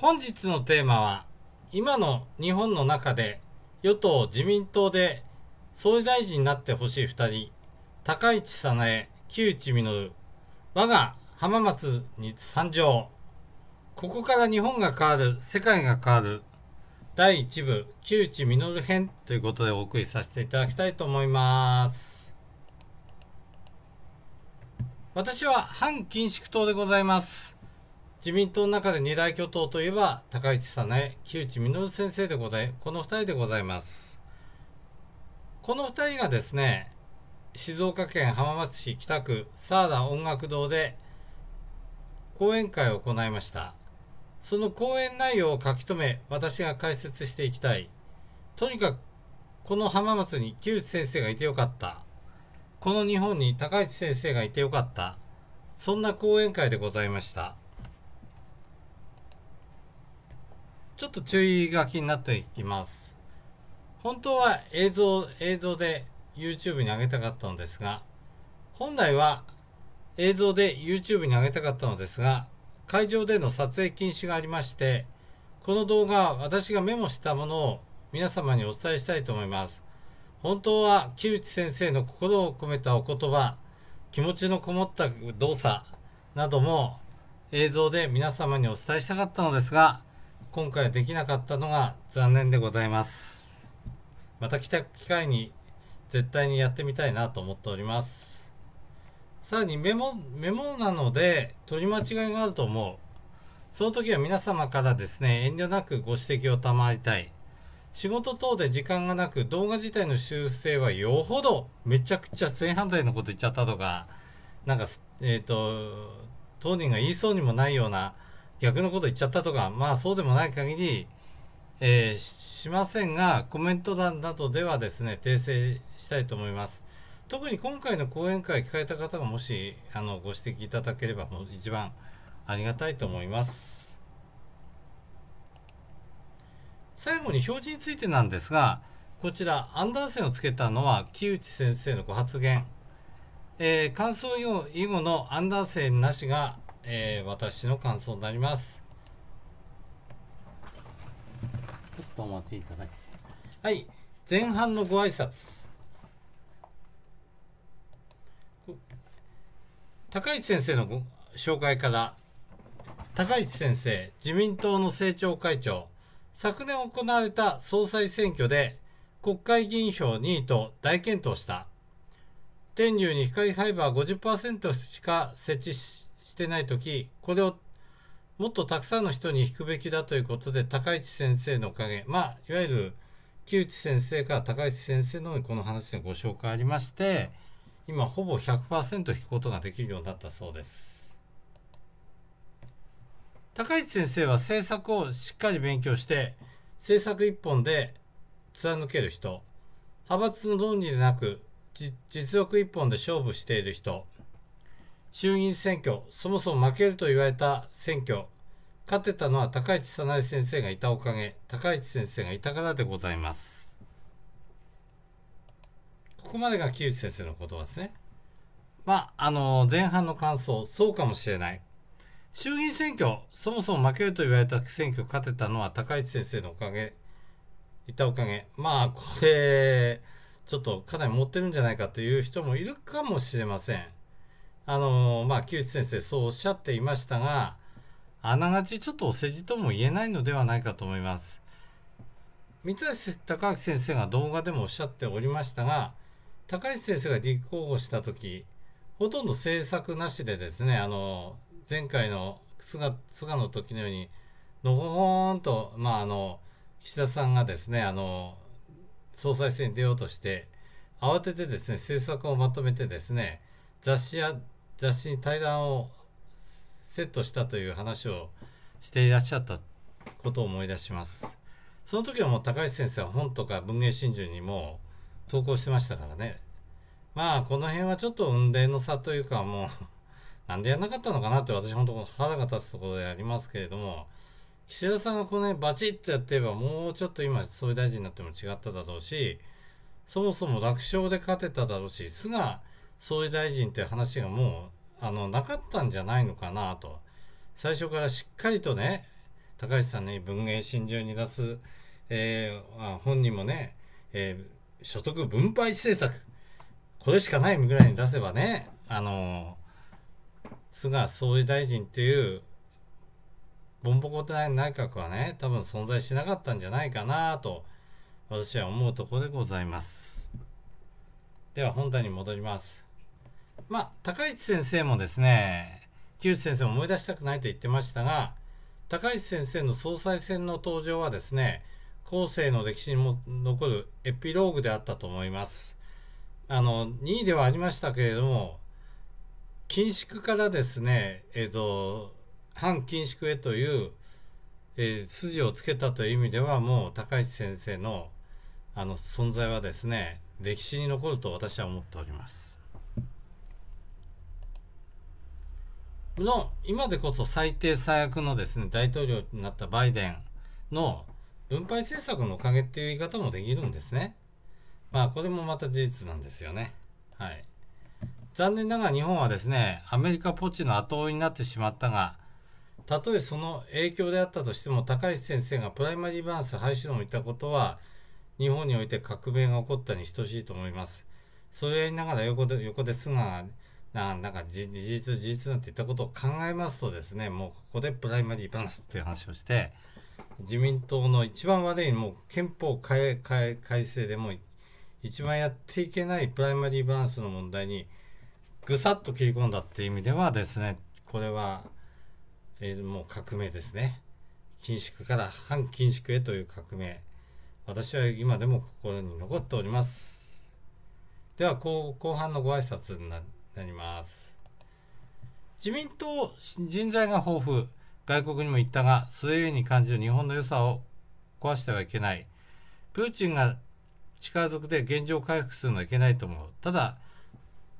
本日のテーマは今の日本の中で与党自民党で総理大臣になってほしい二人高市早苗木内稔我が浜松に参上ここから日本が変わる世界が変わる第1部木内稔編ということでお送りさせていただきたいと思います私は反緊縮党でございます自民党の中で二大巨頭といえば、高市早苗、木内稔先生でござい、この二人でございます。この二人がですね、静岡県浜松市北区サーダ音楽堂で講演会を行いました。その講演内容を書き留め、私が解説していきたい。とにかく、この浜松に木内先生がいてよかった。この日本に高市先生がいてよかった。そんな講演会でございました。ちょっと注意書きになっていきます。本当は映像、映像で YouTube に上げたかったのですが、本来は映像で YouTube に上げたかったのですが、会場での撮影禁止がありまして、この動画は私がメモしたものを皆様にお伝えしたいと思います。本当は木内先生の心を込めたお言葉、気持ちのこもった動作なども映像で皆様にお伝えしたかったのですが、今回できなかったのが残念でございます。また来た機会に絶対にやってみたいなと思っております。さらにメモ、メモなので取り間違いがあると思う。その時は皆様からですね、遠慮なくご指摘を賜りたい。仕事等で時間がなく動画自体の修正はよほどめちゃくちゃ正反対のこと言っちゃったとか、なんか、えっ、ー、と、当人が言いそうにもないような逆のこと言っちゃったとか、まあそうでもない限り、えー、しませんが、コメント欄などではですね、訂正したいと思います。特に今回の講演会聞かれた方がもしあのご指摘いただければもう一番ありがたいと思います。最後に表示についてなんですが、こちら、アンダーセンをつけたのは木内先生のご発言。えー、感想以後のアンダーセンなしがえー、私の感想になります。ちょっとお待ちいただき。はい。前半のご挨拶。高市先生のご紹介から、高市先生、自民党の政調会長、昨年行われた総裁選挙で、国会議員票2位と大健闘した。天竜に光ファイバー50%しか設置ししてない時これをもっとたくさんの人に引くべきだということで高市先生のおかげまあいわゆる木内先生から高市先生のこの話のご紹介ありまして今ほぼ100%引くことができるようになったそうです高市先生は政策をしっかり勉強して政策一本で貫ける人派閥の論理でなく実力一本で勝負している人衆議院選挙、そもそも負けると言われた選挙、勝てたのは高市早苗先生がいたおかげ、高市先生がいたからでございます。ここまでが木内先生の言葉ですね。まあ、あの、前半の感想、そうかもしれない。衆議院選挙、そもそも負けると言われた選挙勝てたのは高市先生のおかげ、いたおかげ。まあ、これ、ちょっとかなり持ってるんじゃないかという人もいるかもしれません。あのー、まあ、木内先生、そうおっしゃっていましたが、あながちちょっとお世辞とも言えないのではないかと思います。三橋隆明先生が動画でもおっしゃっておりましたが、高市先生が立候補した時、ほとんど政策なしでですね、あの、前回の菅菅の時のように、のほほーんと、まあ、あの、岸田さんがですね、あの、総裁選に出ようとして、慌ててですね、政策をまとめてですね、雑誌や雑誌に対談をセットしたという話をしていらっしゃったことを思い出します。その時はもう高橋先生は本とか文藝春秋にも投稿してましたからね。まあこの辺はちょっと運命の差というかもう なんでやんなかったのかなって私本当腹が立つところでありますけれども、岸田さんがこの辺バチッとやってればもうちょっと今総理大臣になっても違っただろうし、そもそも楽勝で勝てただろうし、菅総理大臣って話がもうあのなかったんじゃないのかなと最初からしっかりとね高橋さんに文藝心中に出す、えー、本人もね、えー、所得分配政策これしかないぐらいに出せばねあの菅総理大臣っていうボンボコ内閣はね多分存在しなかったんじゃないかなと私は思うところでございます。では本題に戻ります。まあ、高市先生もですね、木内先生も思い出したくないと言ってましたが、高市先生の総裁選の登場はですね、後世の歴史にも残るエピローグであったと思います。あの、2位ではありましたけれども、緊縮からですね、えっ、ー、と、反緊縮へという、えー、筋をつけたという意味では、もう高市先生のあの存在はですね、歴史に残ると私は思っております。の、今でこそ最低最悪のですね、大統領になったバイデンの分配政策のおかげっていう言い方もできるんですね。まあ、これもまた事実なんですよね。はい。残念ながら日本はですね、アメリカポチの後追いになってしまったが、たとえその影響であったとしても、高橋先生がプライマリーバランス廃止論を言ったことは、日本において革命が起こったに等しいと思います。それやりながら横で、横で菅が、なんか事実、事実なんて言ったことを考えますとですね、もうここでプライマリーバランスっていう話をして、自民党の一番悪い、もう憲法改改正でも一番やっていけないプライマリーバランスの問題に、ぐさっと切り込んだっていう意味ではですね、これは、えー、もう革命ですね。緊縮から反緊縮へという革命。私は今でも心に残っております。では後、後半のご挨拶になります。なります。自民党、人材が豊富。外国にも行ったが、それゆえに感じる日本の良さを壊してはいけない。プーチンが力づくで現状回復するのはいけないと思う。ただ、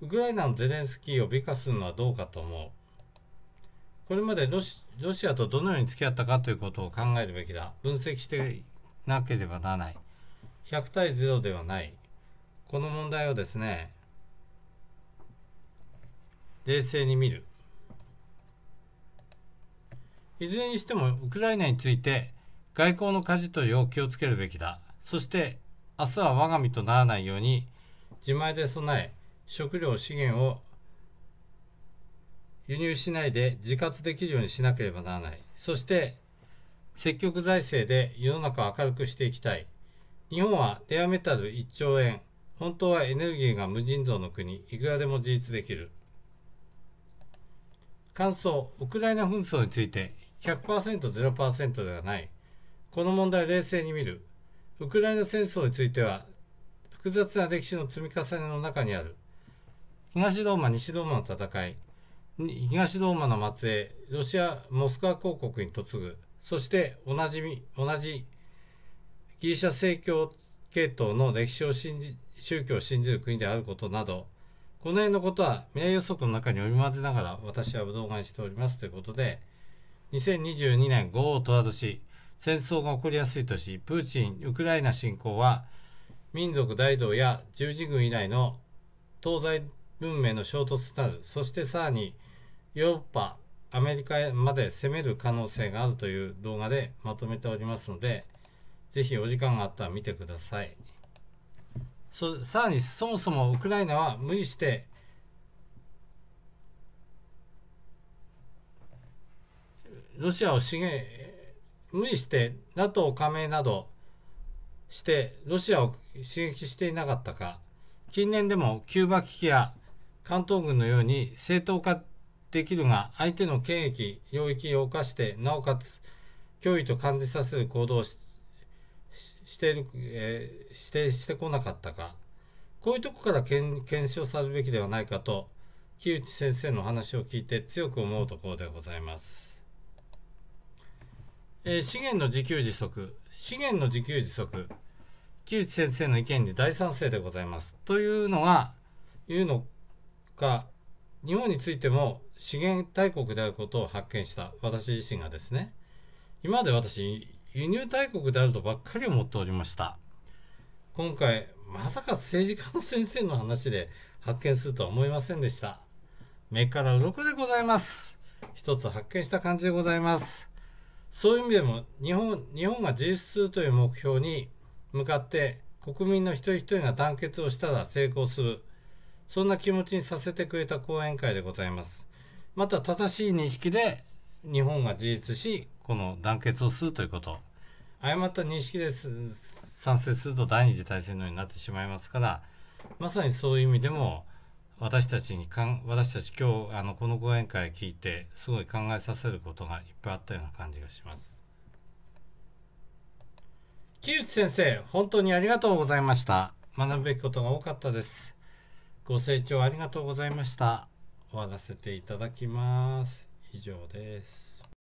ウクライナのゼレンスキーを美化するのはどうかと思う。これまでロシアとどのように付き合ったかということを考えるべきだ。分析してなければならない。100対0ではない。この問題をですね、冷静に見るいずれにしてもウクライナについて外交の舵取りを気をつけるべきだそして明日は我が身とならないように自前で備え食料資源を輸入しないで自活できるようにしなければならないそして積極財政で世の中を明るくしていきたい日本はレアメタル1兆円本当はエネルギーが無尽蔵の国いくらでも自立できる。感想、ウクライナ紛争について100%、0%ではない。この問題を冷静に見る。ウクライナ戦争については、複雑な歴史の積み重ねの中にある。東ローマ、西ローマの戦い、東ローマの末裔、ロシア、モスクワ公国に嫁ぐ、そして同じ、同じギリシャ正教系統の歴史を信じ、宗教を信じる国であることなど、この辺のことは未来予測の中に織り交ぜながら私は動画にしておりますということで、2022年5王どし、戦争が起こりやすい年、プーチン、ウクライナ侵攻は、民族大道や十字軍以来の東西文明の衝突となる、そしてさらにヨーロッパ、アメリカまで攻める可能性があるという動画でまとめておりますので、ぜひお時間があったら見てください。そさらにそもそもウクライナは無理してロシアを無理して NATO 加盟などしてロシアを刺激していなかったか近年でもキューバ危機や関東軍のように正当化できるが相手の権益領域を犯してなおかつ脅威と感じさせる行動をししてる、えー、指定してこなかったかこういうとこから検証されるべきではないかと木内先生の話を聞いて強く思うところでございます、えー、資源の自給自足資源の自給自足木内先生の意見に大賛成でございますというのがいうのか日本についても資源大国であることを発見した私自身がですね今まで私、輸入大国であるとばっかり思っておりました。今回、まさか政治家の先生の話で発見するとは思いませんでした。目から鱗でございます。一つ発見した感じでございます。そういう意味でも、日本、日本が実 s 2という目標に向かって、国民の一人一人が団結をしたら成功する。そんな気持ちにさせてくれた講演会でございます。また正しい認識で日本が自立し、この団結をするということ。誤った認識です賛成すると第二次大戦のようになってしまいますから、まさにそういう意味でも、私たちにかん私たち今日あのこの講演会聞いてすごい考えさせることがいっぱいあったような感じがします木内先生本当にありがとうございました学ぶべきことが多かったですご清聴ありがとうございました終わらせていただきます以上です